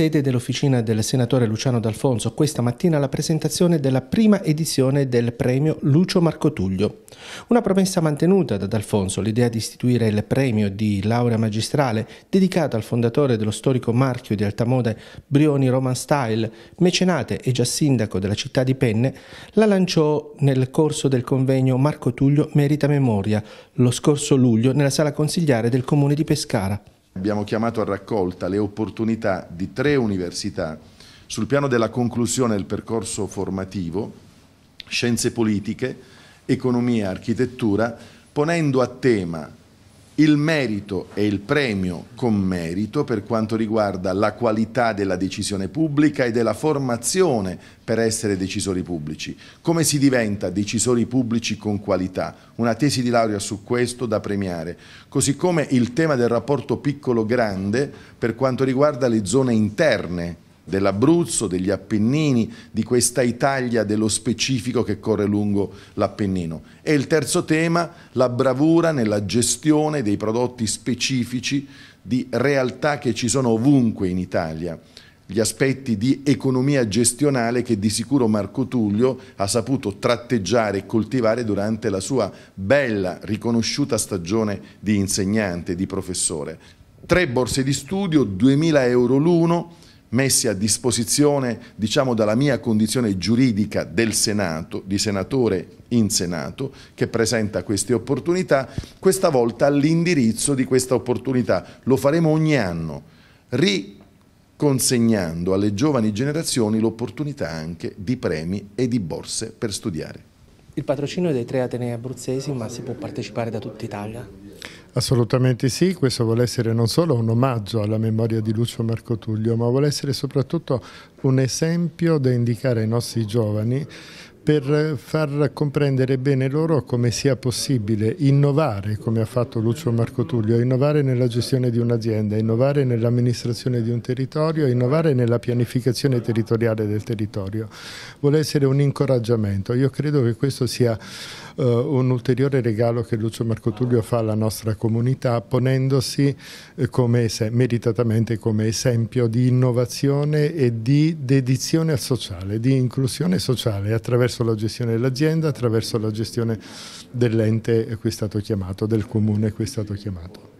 sede dell'officina del senatore Luciano D'Alfonso questa mattina la presentazione della prima edizione del premio Lucio Marco Tullio. Una promessa mantenuta da D'Alfonso, l'idea di istituire il premio di laurea magistrale dedicato al fondatore dello storico marchio di alta moda Brioni Roman Style, mecenate e già sindaco della città di Penne, la lanciò nel corso del convegno Marco Tullio Merita Memoria lo scorso luglio nella sala consigliare del comune di Pescara. Abbiamo chiamato a raccolta le opportunità di tre università sul piano della conclusione del percorso formativo, scienze politiche, economia, e architettura, ponendo a tema il merito e il premio con merito per quanto riguarda la qualità della decisione pubblica e della formazione per essere decisori pubblici. Come si diventa decisori pubblici con qualità? Una tesi di laurea su questo da premiare. Così come il tema del rapporto piccolo-grande per quanto riguarda le zone interne dell'Abruzzo, degli Appennini, di questa Italia dello specifico che corre lungo l'Appennino. E il terzo tema, la bravura nella gestione dei prodotti specifici di realtà che ci sono ovunque in Italia gli aspetti di economia gestionale che di sicuro Marco Tullio ha saputo tratteggiare e coltivare durante la sua bella, riconosciuta stagione di insegnante, di professore. Tre borse di studio, 2.000 euro l'uno, messi a disposizione diciamo, dalla mia condizione giuridica del Senato, di senatore in Senato, che presenta queste opportunità, questa volta all'indirizzo di questa opportunità. Lo faremo ogni anno, riconsegnando alle giovani generazioni l'opportunità anche di premi e di borse per studiare. Il patrocinio dei tre Atenei abruzzesi, ma si può partecipare da tutta Italia? Assolutamente sì, questo vuole essere non solo un omaggio alla memoria di Lucio Marco Tullio, ma vuole essere soprattutto un esempio da indicare ai nostri giovani per far comprendere bene loro come sia possibile innovare, come ha fatto Lucio Marco Tullio, innovare nella gestione di un'azienda, innovare nell'amministrazione di un territorio, innovare nella pianificazione territoriale del territorio. Vuole essere un incoraggiamento. Io credo che questo sia uh, un ulteriore regalo che Lucio Marco Tullio fa alla nostra comunità, ponendosi eh, come meritatamente come esempio di innovazione e di dedizione al sociale, di inclusione sociale attraverso attraverso la gestione dell'azienda, attraverso la gestione dell'ente a cui è stato chiamato, del comune a cui è stato chiamato.